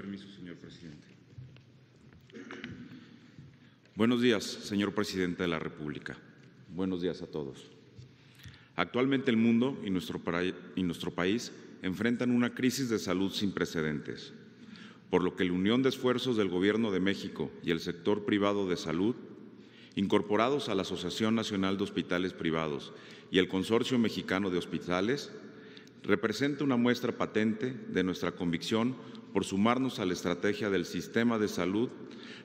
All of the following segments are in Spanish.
permiso, señor presidente. Buenos días, señor presidente de la República. Buenos días a todos. Actualmente el mundo y nuestro, y nuestro país enfrentan una crisis de salud sin precedentes, por lo que la unión de esfuerzos del Gobierno de México y el sector privado de salud, incorporados a la Asociación Nacional de Hospitales Privados y el Consorcio Mexicano de Hospitales, representa una muestra patente de nuestra convicción por sumarnos a la estrategia del sistema de salud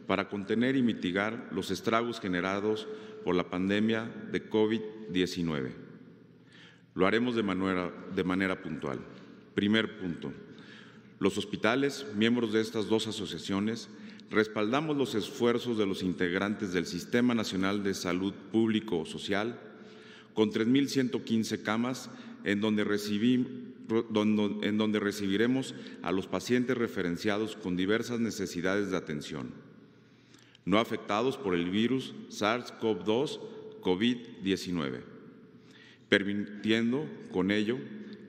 para contener y mitigar los estragos generados por la pandemia de COVID-19. Lo haremos de manera, puntual. Primer punto. Los hospitales, miembros de estas dos asociaciones, respaldamos los esfuerzos de los integrantes del Sistema Nacional de Salud Público Social con 3.115 camas en donde, recibiremos a los pacientes referenciados con diversas necesidades de atención, no afectados por el virus SARS-CoV-2 COVID-19, permitiendo con ello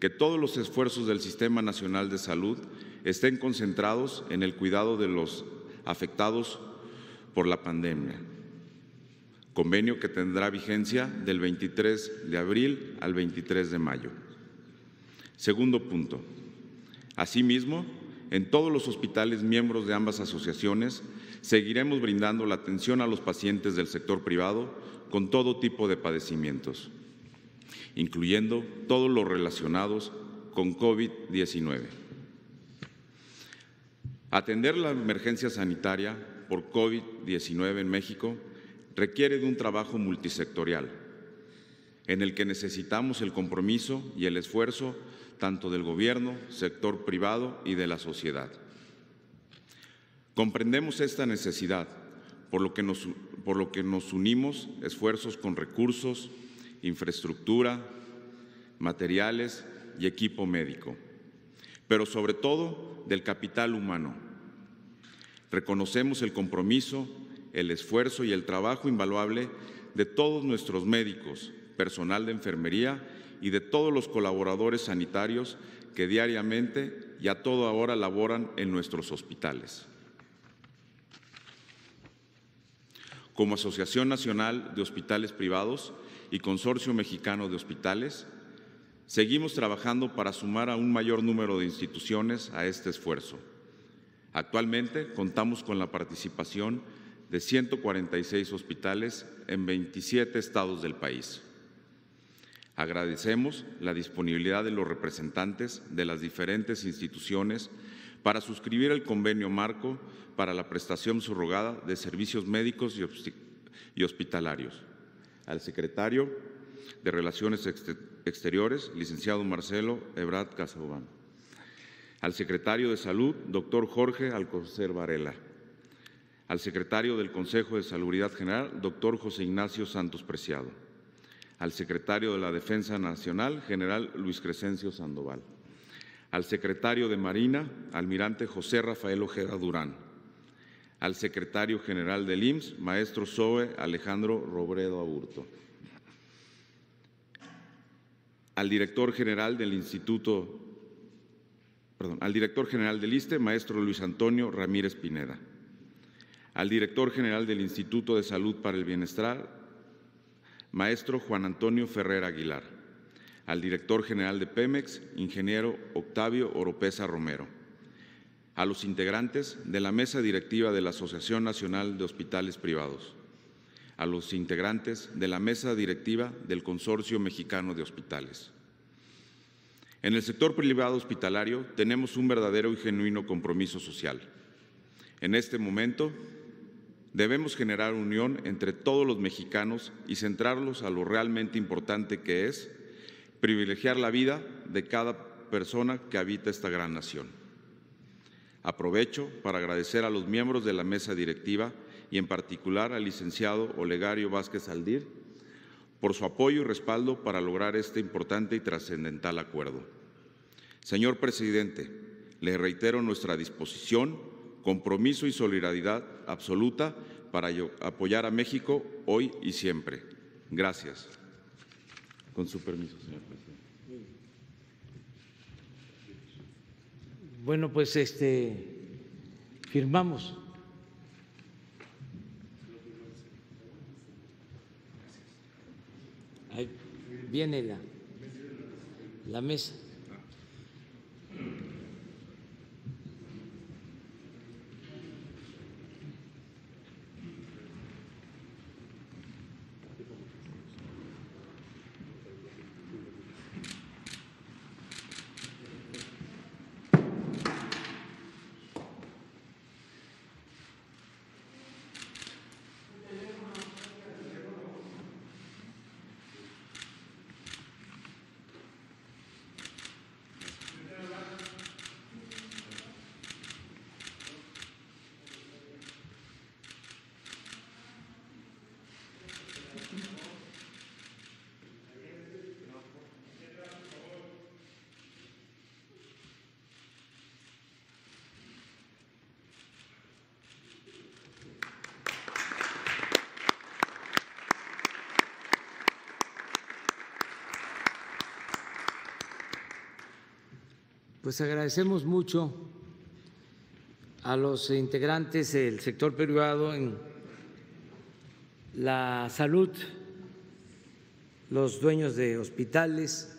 que todos los esfuerzos del Sistema Nacional de Salud estén concentrados en el cuidado de los afectados por la pandemia convenio que tendrá vigencia del 23 de abril al 23 de mayo. Segundo punto. Asimismo, en todos los hospitales miembros de ambas asociaciones seguiremos brindando la atención a los pacientes del sector privado con todo tipo de padecimientos, incluyendo todos los relacionados con COVID-19. Atender la emergencia sanitaria por COVID-19 en México requiere de un trabajo multisectorial, en el que necesitamos el compromiso y el esfuerzo tanto del gobierno, sector privado y de la sociedad. Comprendemos esta necesidad, por lo que nos, por lo que nos unimos esfuerzos con recursos, infraestructura, materiales y equipo médico, pero sobre todo del capital humano. Reconocemos el compromiso el esfuerzo y el trabajo invaluable de todos nuestros médicos, personal de enfermería y de todos los colaboradores sanitarios que diariamente y a toda hora laboran en nuestros hospitales. Como Asociación Nacional de Hospitales Privados y Consorcio Mexicano de Hospitales, seguimos trabajando para sumar a un mayor número de instituciones a este esfuerzo. Actualmente contamos con la participación de 146 hospitales en 27 estados del país. Agradecemos la disponibilidad de los representantes de las diferentes instituciones para suscribir el convenio marco para la prestación subrogada de servicios médicos y hospitalarios. Al secretario de Relaciones Exteriores, licenciado Marcelo Ebrard Casabobán. Al secretario de Salud, doctor Jorge Alcocer Varela al secretario del Consejo de Salubridad General, doctor José Ignacio Santos Preciado, al secretario de la Defensa Nacional, general Luis Crescencio Sandoval, al secretario de Marina, almirante José Rafael Ojeda Durán, al secretario general del IMSS, maestro Zoe Alejandro Robredo Aburto, al director general del Instituto, perdón, al director general del ISTE, maestro Luis Antonio Ramírez Pineda al director general del Instituto de Salud para el Bienestar, maestro Juan Antonio Ferrer Aguilar, al director general de Pemex, ingeniero Octavio Oropesa Romero, a los integrantes de la mesa directiva de la Asociación Nacional de Hospitales Privados, a los integrantes de la mesa directiva del Consorcio Mexicano de Hospitales. En el sector privado hospitalario tenemos un verdadero y genuino compromiso social. En este momento Debemos generar unión entre todos los mexicanos y centrarlos a lo realmente importante que es privilegiar la vida de cada persona que habita esta gran nación. Aprovecho para agradecer a los miembros de la mesa directiva y en particular al licenciado Olegario Vázquez Aldir por su apoyo y respaldo para lograr este importante y trascendental acuerdo. Señor presidente, le reitero nuestra disposición compromiso y solidaridad absoluta para apoyar a México hoy y siempre. Gracias. Con su permiso, señor presidente. Bueno, pues este firmamos. Ahí viene la mesa. Pues agradecemos mucho a los integrantes del sector privado en la salud, los dueños de hospitales,